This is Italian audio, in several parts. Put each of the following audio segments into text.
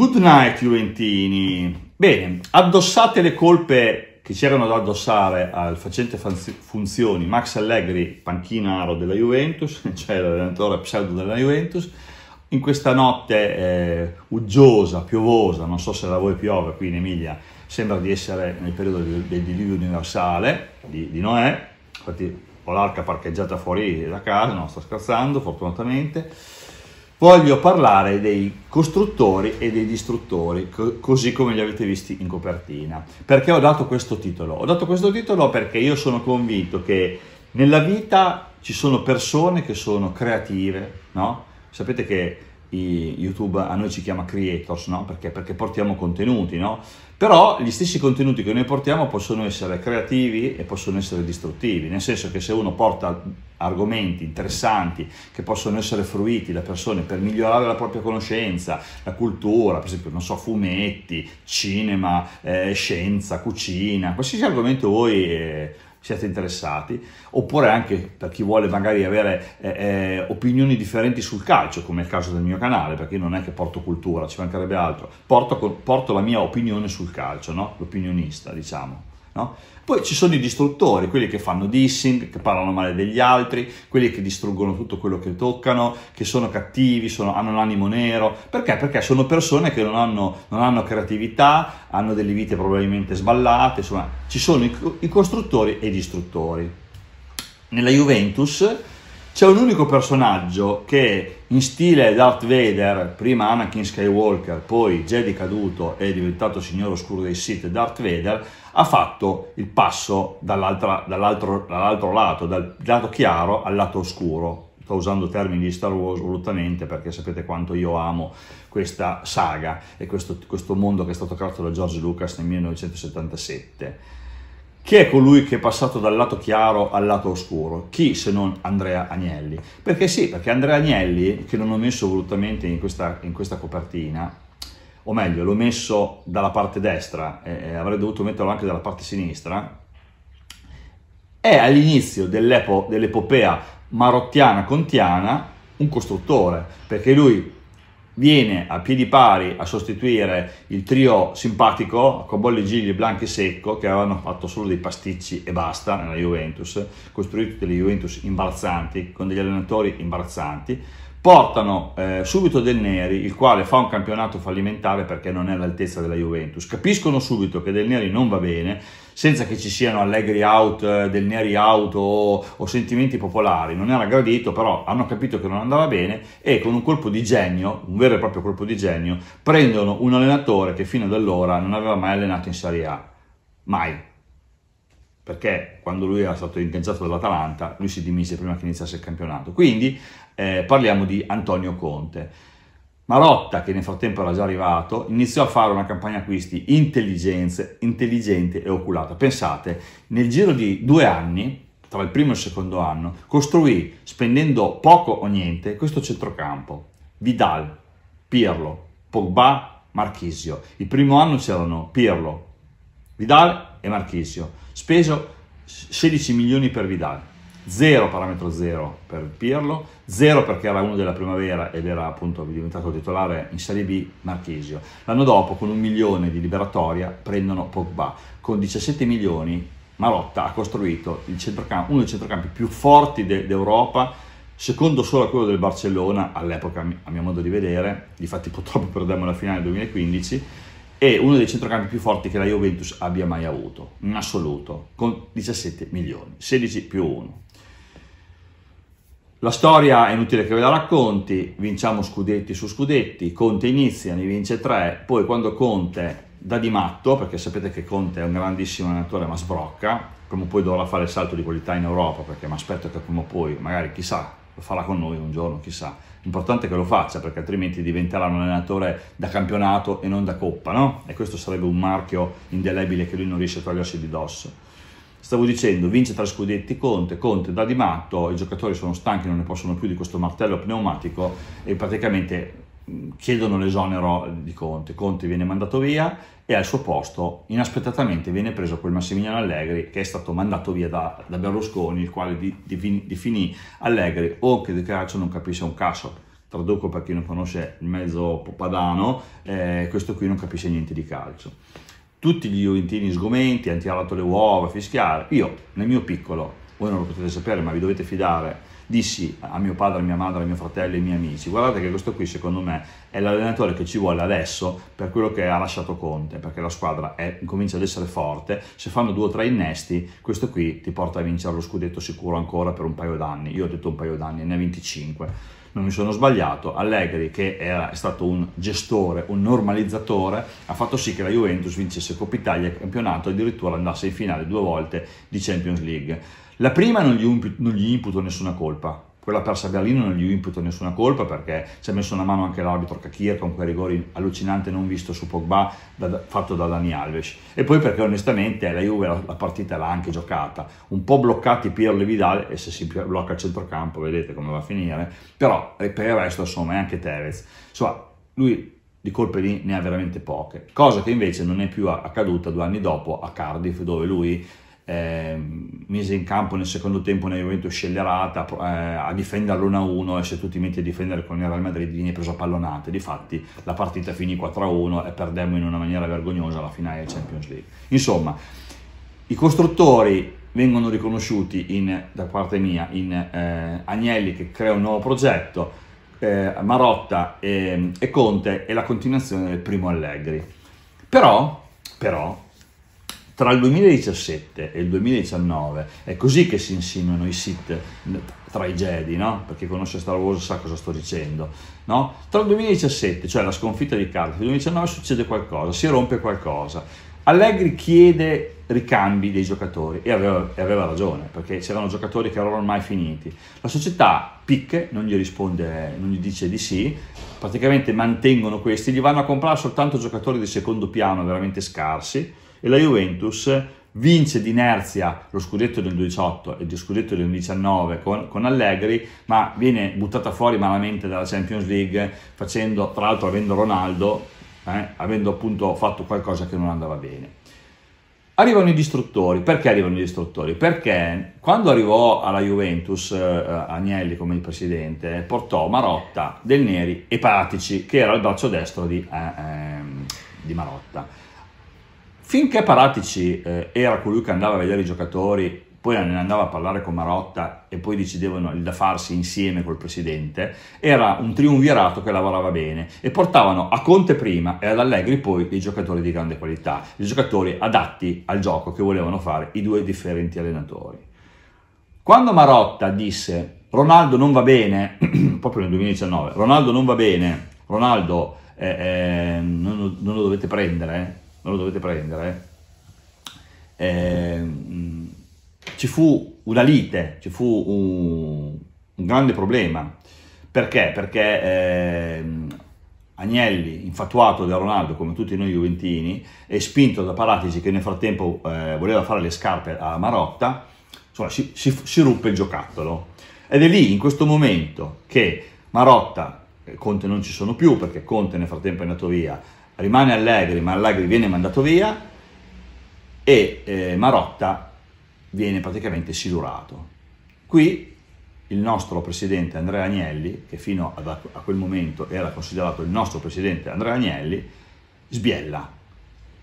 Good night Juventini. Bene, addossate le colpe che c'erano da addossare al facente funzioni Max Allegri, panchinaro della Juventus, cioè l'allenatore pseudo della Juventus, in questa notte eh, uggiosa, piovosa, non so se da voi piove qui in Emilia, sembra di essere nel periodo del diluvio universale di, di Noè, infatti ho l'arca parcheggiata fuori da casa, non sto scherzando fortunatamente, voglio parlare dei costruttori e dei distruttori, co- così come li avete visti in copertina. Perché ho dato questo titolo? Ho dato questo titolo perché io sono convinto che nella vita ci sono persone che sono creative, no? Sapete che YouTube a noi ci chiama creators, no? Perché? Perché portiamo contenuti, no? Però gli stessi contenuti che noi portiamo possono essere creativi e possono essere distruttivi, nel senso che se uno porta argomenti interessanti che possono essere fruiti da persone per migliorare la propria conoscenza, la cultura, per esempio, non so, fumetti, cinema, eh, scienza, cucina, qualsiasi argomento voi... Eh, siete interessati, oppure anche per chi vuole magari avere eh, eh, opinioni differenti sul calcio, come è il caso del mio canale, perché io non è che porto cultura, ci mancherebbe altro, porto, porto la mia opinione sul calcio, no? l'opinionista diciamo no? Poi ci sono i distruttori, quelli che fanno dissing, che parlano male degli altri, quelli che distruggono tutto quello che toccano, che sono cattivi, sono, hanno l'animo nero. Perché? Perché sono persone che non hanno, non hanno creatività, hanno delle vite probabilmente sballate, insomma, ci sono i, i costruttori e i distruttori. Nella Juventus c'è un unico personaggio che in stile Darth Vader, prima Anakin Skywalker, poi Jedi caduto e diventato signore oscuro dei Sith Darth Vader, ha fatto il passo dall'altro, dall lato, dal lato chiaro al lato oscuro. Sto usando termini di Star Wars volutamente perché sapete quanto io amo questa saga e questo, questo mondo che è stato creato da George Lucas nel 1977 chi è colui che è passato dal lato chiaro al lato oscuro? Chi se non Andrea Agnelli? Perché sì, perché Andrea Agnelli, che non ho messo volutamente in questa, in questa copertina, o meglio, l'ho messo dalla parte destra, eh, eh avrei dovuto metterlo anche dalla parte sinistra, è all'inizio dell'epopea marottiana-contiana un costruttore, perché lui viene a piedi pari a sostituire il trio simpatico con Cobolli, Gigli, Blanchi, e Secco che avevano fatto solo dei pasticci e basta nella Juventus, costruito delle Juventus imbarazzanti, con degli allenatori imbarazzanti, portano eh, subito Del Neri, il quale fa un campionato fallimentare perché non è all'altezza della Juventus. Capiscono subito che Del Neri non va bene, senza che ci siano allegri out, eh, Del Neri out o, o sentimenti popolari. Non era gradito, però hanno capito che non andava bene e con un colpo di genio, un vero e proprio colpo di genio, prendono un allenatore che fino ad allora non aveva mai allenato in Serie A. Mai perché quando lui era stato ingaggiato dall'Atalanta, lui si dimise prima che iniziasse il campionato. Quindi eh, parliamo di Antonio Conte. Marotta, che nel frattempo era già arrivato, iniziò a fare una campagna acquisti intelligente e oculata. Pensate, nel giro di due anni, tra il primo e il secondo anno, costruì, spendendo poco o niente, questo centrocampo. Vidal, Pirlo, Pogba, Marchisio. Il primo anno c'erano Pirlo, Vidal e Marchisio. Speso 16 milioni per Vidal, 0 parametro 0 per Pirlo, 0 perché era uno della primavera ed era appunto diventato titolare in Serie B Marchesio. L'anno dopo con un milione di liberatoria prendono Pogba, con 17 milioni Marotta ha costruito uno dei centrocampi più forti de d'Europa, secondo solo a quello del Barcellona all'epoca a mio modo di vedere, difatti purtroppo perdemmo la finale 2015, è uno dei centrocampi più forti che la Juventus abbia mai avuto, in assoluto, con 17 milioni, 16 più 1. La storia è inutile che ve la racconti, vinciamo scudetti su scudetti, Conte inizia, ne vince 3, poi quando Conte da di matto, perché sapete che Conte è un grandissimo allenatore ma sbrocca, prima o poi dovrà fare il salto di qualità in Europa, perché mi aspetto che prima o poi, magari chissà, lo farà con noi un giorno, chissà, Importante che lo faccia perché altrimenti diventerà un allenatore da campionato e non da coppa, no? E questo sarebbe un marchio indelebile che lui non riesce a togliersi di dosso. Stavo dicendo, vince tre scudetti Conte, Conte da di matto, i giocatori sono stanchi, non ne possono più di questo martello pneumatico e praticamente chiedono l'esonero di Conte, Conte viene mandato via e al suo posto inaspettatamente viene preso quel Massimiliano Allegri che è stato mandato via da, da Berlusconi, il quale di, di, definì Allegri o oh, che di calcio non capisce un cazzo. Traduco per chi non conosce il mezzo padano, eh, questo qui non capisce niente di calcio. Tutti gli juventini sgomenti hanno tirato le uova fischiare. Io, nel mio piccolo, voi non lo potete sapere, ma vi dovete fidare, dissi a mio padre, a mia madre, a mio fratello e ai miei amici, guardate che questo qui secondo me è l'allenatore che ci vuole adesso per quello che ha lasciato Conte, perché la squadra è, comincia ad essere forte, se fanno due o tre innesti, questo qui ti porta a vincere lo scudetto sicuro ancora per un paio d'anni, io ho detto un paio d'anni, ne ha 25 non mi sono sbagliato, Allegri che era, è stato un gestore, un normalizzatore, ha fatto sì che la Juventus vincesse Coppa Italia e campionato e addirittura andasse in finale due volte di Champions League. La prima non gli, non gli imputo nessuna colpa, quella persa a Berlino non gli imputo nessuna colpa perché ci ha messo una mano anche l'arbitro Kakir con quel rigore allucinante non visto su Pogba da, fatto da Dani Alves e poi perché onestamente la Juve la, la partita l'ha anche giocata un po' bloccati Pirlo e Vidal e se si blocca il centrocampo vedete come va a finire però per il resto insomma è anche Tevez insomma lui di colpe lì ne ha veramente poche, cosa che invece non è più accaduta due anni dopo a Cardiff dove lui eh, mise in campo nel secondo tempo una Juventus scellerata eh, a difenderlo 1 1 e se tu ti metti a difendere con il Real Madrid vieni preso a pallonate. Difatti la partita finì 4-1 e perdemmo in una maniera vergognosa la finale del Champions League. Insomma, i costruttori vengono riconosciuti in, da parte mia in eh, Agnelli che crea un nuovo progetto, eh, Marotta e, ehm, e Conte e la continuazione del primo Allegri. Però, però tra il 2017 e il 2019 è così che si insinuano i sit tra i Jedi, no? perché conosce Star Wars sa cosa sto dicendo. No? Tra il 2017, cioè la sconfitta di Cardiff, e il 2019 succede qualcosa, si rompe qualcosa. Allegri chiede ricambi dei giocatori e aveva, e aveva ragione perché c'erano giocatori che erano ormai finiti. La società picche, non gli risponde, non gli dice di sì, praticamente mantengono questi, gli vanno a comprare soltanto giocatori di secondo piano veramente scarsi e la Juventus vince d'inerzia lo scudetto del 2018 e lo scudetto del 2019 con, con, Allegri, ma viene buttata fuori malamente dalla Champions League, facendo, tra l'altro avendo Ronaldo, eh, avendo appunto fatto qualcosa che non andava bene. Arrivano i distruttori, perché arrivano i distruttori? Perché quando arrivò alla Juventus eh, eh Agnelli come il presidente, portò Marotta, Del Neri e Patici, che era il braccio destro di, eh, ehm, di Marotta Finché Paratici eh, era colui che andava a vedere i giocatori, poi ne andava a parlare con Marotta e poi decidevano il da farsi insieme col presidente, era un triunvirato che lavorava bene e portavano a Conte prima e ad Allegri poi dei giocatori di grande qualità, dei giocatori adatti al gioco che volevano fare i due differenti allenatori. Quando Marotta disse Ronaldo non va bene, proprio nel 2019, Ronaldo non va bene, Ronaldo eh, eh, non, non lo dovete prendere, eh non lo dovete prendere. Eh, ehm, ci fu una lite, ci fu un, un grande problema. Perché? Perché eh, Agnelli, infatuato da Ronaldo come tutti noi Juventini, e spinto da Paratici che nel frattempo eh, voleva fare le scarpe a Marotta, insomma si, si, si ruppe il giocattolo. Ed è lì, in questo momento, che Marotta, eh, Conte non ci sono più perché Conte nel frattempo è andato via, rimane Allegri, ma Allegri viene mandato via e eh, Marotta viene praticamente silurato. Qui il nostro presidente Andrea Agnelli, che fino ad a quel momento era considerato il nostro presidente Andrea Agnelli, sbiella,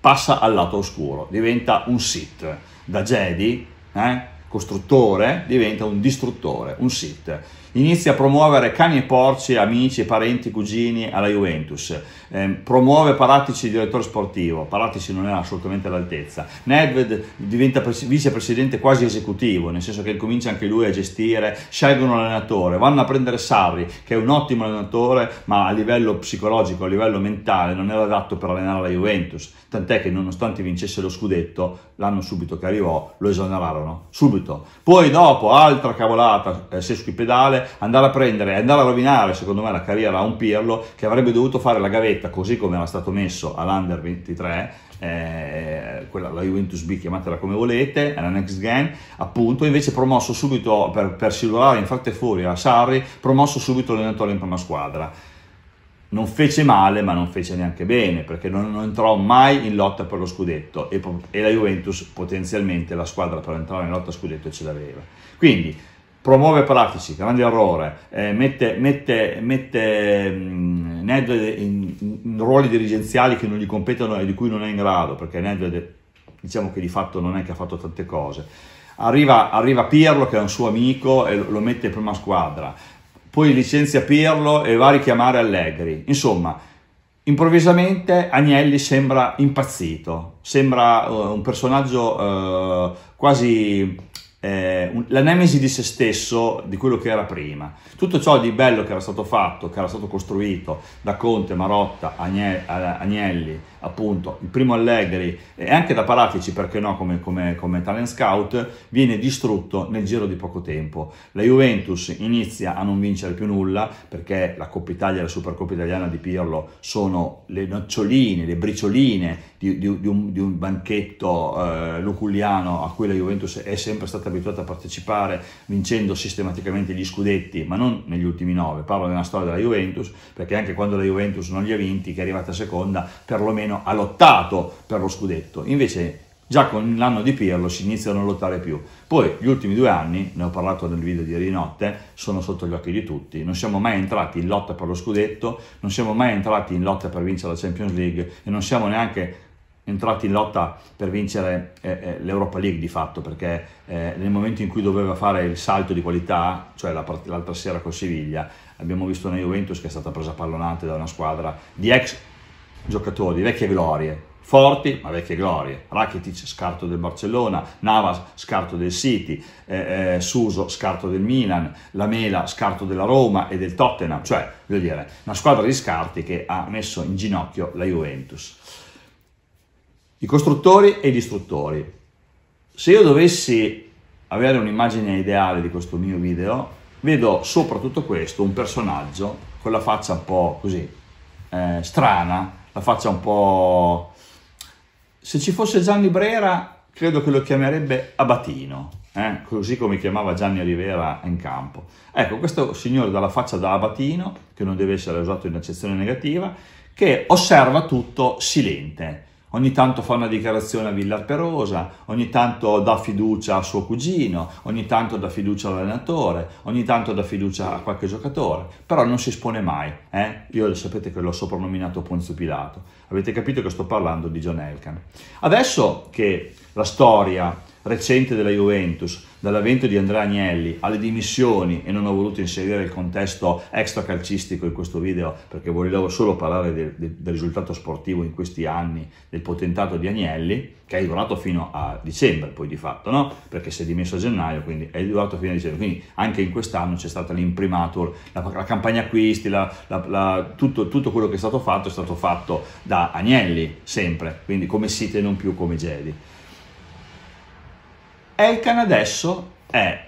passa al lato oscuro, diventa un sit da Jedi, eh, costruttore, diventa un distruttore, un sit inizia a promuovere cani e porci, amici, parenti, cugini alla Juventus, eh, promuove Paratici direttore sportivo, Paratici non è assolutamente all'altezza, Nedved diventa pres- vicepresidente quasi esecutivo, nel senso che comincia anche lui a gestire, scelgono l'allenatore, vanno a prendere Sarri che è un ottimo allenatore ma a livello psicologico, a livello mentale non era adatto per allenare la Juventus, tant'è che nonostante vincesse lo scudetto l'anno subito che arrivò lo esonerarono, subito. Poi dopo altra cavolata eh, sesquipedale andare a prendere, e andare a rovinare secondo me la carriera a un Pirlo che avrebbe dovuto fare la gavetta così come era stato messo all'Under 23 eh, quella, la Juventus B, chiamatela come volete, è la next gen, appunto, invece promosso subito per, per silurare in fretta e a Sarri, promosso subito l'allenatore in prima squadra. Non fece male, ma non fece neanche bene, perché non, non entrò mai in lotta per lo scudetto e, e la Juventus potenzialmente la squadra per entrare in lotta a scudetto ce l'aveva. Quindi, promuove pratici, grande errore, eh, mette, mette, mette mh, mm, Ned in, in, ruoli dirigenziali che non gli competono e di cui non è in grado, perché Ned diciamo che di fatto non è che ha fatto tante cose. Arriva, arriva Pirlo che è un suo amico e lo mette in prima squadra, poi licenzia Pirlo e va a richiamare Allegri. Insomma, improvvisamente Agnelli sembra impazzito, sembra uh, un personaggio uh, quasi eh, la nemesi di se stesso, di quello che era prima. Tutto ciò di bello che era stato fatto, che era stato costruito da Conte, Marotta, Agnelli, appunto il primo Allegri e anche da Paratici, perché no, come, come, come talent scout, viene distrutto nel giro di poco tempo. La Juventus inizia a non vincere più nulla perché la Coppa Italia e la Supercoppa Italiana di Pirlo sono le noccioline, le bricioline di, di, di, un, di un, banchetto eh, luculiano a cui la Juventus è sempre stata abituata a partecipare vincendo sistematicamente gli scudetti, ma non negli ultimi nove. Parlo della storia della Juventus perché anche quando la Juventus non li ha vinti, che è arrivata seconda, perlomeno italiano ha lottato per lo scudetto, invece già con l'anno di Pirlo si inizia a non lottare più. Poi gli ultimi due anni, ne ho parlato nel video di ieri notte, sono sotto gli occhi di tutti, non siamo mai entrati in lotta per lo scudetto, non siamo mai entrati in lotta per vincere la Champions League e non siamo neanche entrati in lotta per vincere eh, eh l'Europa League di fatto, perché eh, nel momento in cui doveva fare il salto di qualità, cioè la part- l'altra sera con Siviglia, abbiamo visto una Juventus che è stata presa pallonante da una squadra di ex giocatori, vecchie glorie. Forti, ma vecchie glorie. Rakitic, scarto del Barcellona, Navas, scarto del City, eh, eh, Suso, scarto del Milan, Lamela, scarto della Roma e del Tottenham. Cioè, voglio dire, una squadra di scarti che ha messo in ginocchio la Juventus. I costruttori e i distruttori. Se io dovessi avere un'immagine ideale di questo mio video, vedo soprattutto questo, un personaggio con la faccia un po' così eh, strana, la faccia un po'... Se ci fosse Gianni Brera, credo che lo chiamerebbe Abatino, eh? così come chiamava Gianni Rivera in campo. Ecco, questo signore dalla faccia da Abatino, che non deve essere usato in accezione negativa, che osserva tutto silente ogni tanto fa una dichiarazione a Villar Perosa, ogni tanto dà fiducia a suo cugino, ogni tanto dà fiducia all'allenatore, ogni tanto dà fiducia a qualche giocatore, però non si espone mai. Eh? Io sapete che l'ho soprannominato Ponzio Pilato, avete capito che sto parlando di John Elkan. Adesso che la storia recente della Juventus, dall'avvento di Andrea Agnelli alle dimissioni, e non ho voluto inserire il contesto extracalcistico in questo video perché volevo solo parlare del, del, del risultato sportivo in questi anni del potentato di Agnelli, che è durato fino a dicembre poi di fatto, no? perché si è dimesso a gennaio, quindi è durato fino a dicembre, quindi anche in quest'anno c'è stata l'imprimatur, la, la, campagna acquisti, la, la, tutto, tutto quello che è stato fatto è stato fatto da Agnelli sempre, quindi come site non più come Jedi. Elkan adesso è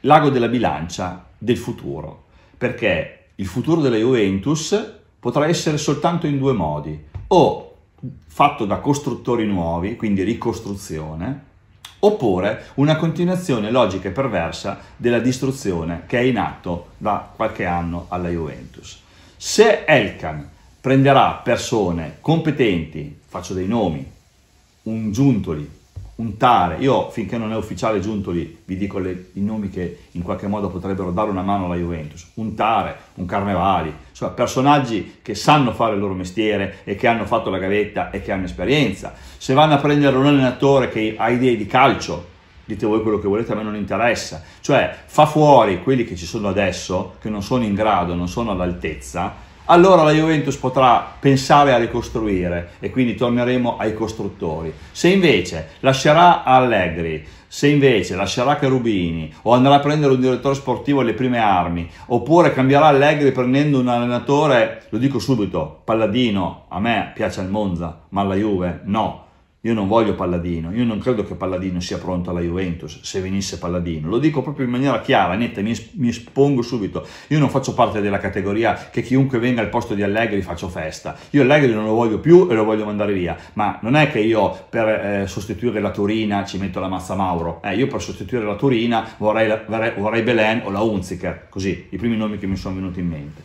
l'ago della bilancia del futuro, perché il futuro della Juventus potrà essere soltanto in due modi, o fatto da costruttori nuovi, quindi ricostruzione, oppure una continuazione logica e perversa della distruzione che è in atto da qualche anno alla Juventus. Se Elkan prenderà persone competenti, faccio dei nomi, un Giuntoli, puntare. Io finché non è ufficiale giunto lì, vi dico le, i nomi che in qualche modo potrebbero dare una mano alla Juventus. Puntare, un Carnevali, cioè personaggi che sanno fare il loro mestiere e che hanno fatto la gavetta e che hanno esperienza. Se vanno a prendere un allenatore che ha idee di calcio, dite voi quello che volete, a me non interessa. Cioè fa fuori quelli che ci sono adesso, che non sono in grado, non sono all'altezza allora la Juventus potrà pensare a ricostruire e quindi torneremo ai costruttori. Se invece lascerà Allegri, se invece lascerà Cherubini o andrà a prendere un direttore sportivo alle prime armi, oppure cambierà Allegri prendendo un allenatore, lo dico subito, Palladino, a me piace il Monza, ma alla Juve no io non voglio Palladino, io non credo che Palladino sia pronto alla Juventus, se venisse Palladino. Lo dico proprio in maniera chiara, netta, mi, espongo subito. Io non faccio parte della categoria che chiunque venga al posto di Allegri faccio festa. Io Allegri non lo voglio più e lo voglio mandare via. Ma non è che io per eh, sostituire la Turina ci metto la Mazza Mauro. Eh, io per sostituire la Turina vorrei, vorrei Belen o la Unziker, così, i primi nomi che mi sono venuti in mente.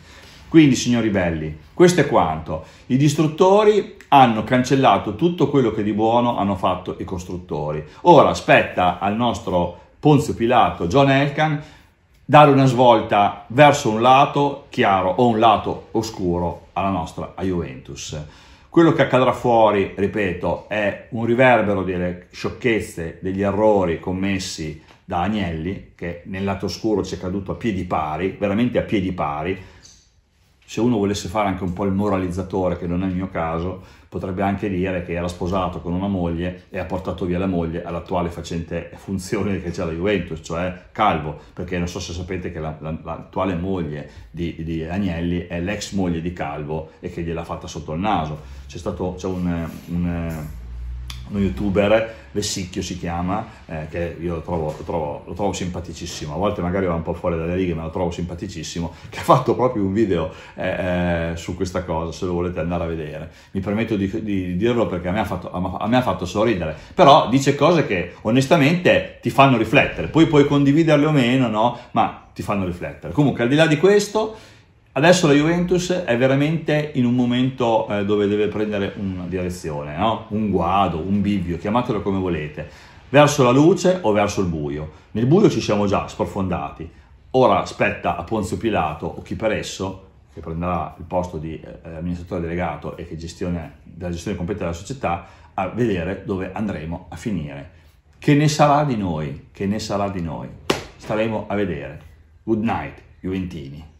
Quindi, signori belli, questo è quanto. I distruttori hanno cancellato tutto quello che di buono hanno fatto i costruttori. Ora aspetta al nostro Ponzio Pilato, John Elkan, dare una svolta verso un lato chiaro o un lato oscuro alla nostra Juventus. Quello che accadrà fuori, ripeto, è un riverbero delle sciocchezze, degli errori commessi da Agnelli, che nel lato oscuro ci è caduto a piedi pari, veramente a piedi pari, se uno volesse fare anche un po' il moralizzatore, che non è il mio caso, potrebbe anche dire che era sposato con una moglie e ha portato via la moglie all'attuale facente funzione che c'è la Juventus, cioè Calvo, perché non so se sapete che la, la, l'attuale moglie di, di, Agnelli è l'ex moglie di Calvo e che gliel'ha fatta sotto il naso. C'è stato c'è un, un uno youtuber, Vessicchio si chiama, eh, che io lo trovo, lo, trovo, lo trovo, simpaticissimo, a volte magari va un po' fuori dalle righe, ma lo trovo simpaticissimo, che ha fatto proprio un video eh, eh, su questa cosa, se lo volete andare a vedere. Mi permetto di, di, di dirlo perché a me, fatto, a me, ha fatto, sorridere, però dice cose che onestamente ti fanno riflettere, poi puoi condividerle o meno, no? ma ti fanno riflettere. Comunque, al di là di questo Adesso la Juventus è veramente in un momento eh, dove deve prendere una direzione, no? un guado, un bivio, chiamatelo come volete, verso la luce o verso il buio. Nel buio ci siamo già sprofondati, ora aspetta a Ponzio Pilato o chi per esso, che prenderà il posto di eh, eh amministratore delegato e che gestione, della gestione completa della società, a vedere dove andremo a finire. Che ne sarà di noi? Che ne sarà di noi? Staremo a vedere. Good night, Juventini.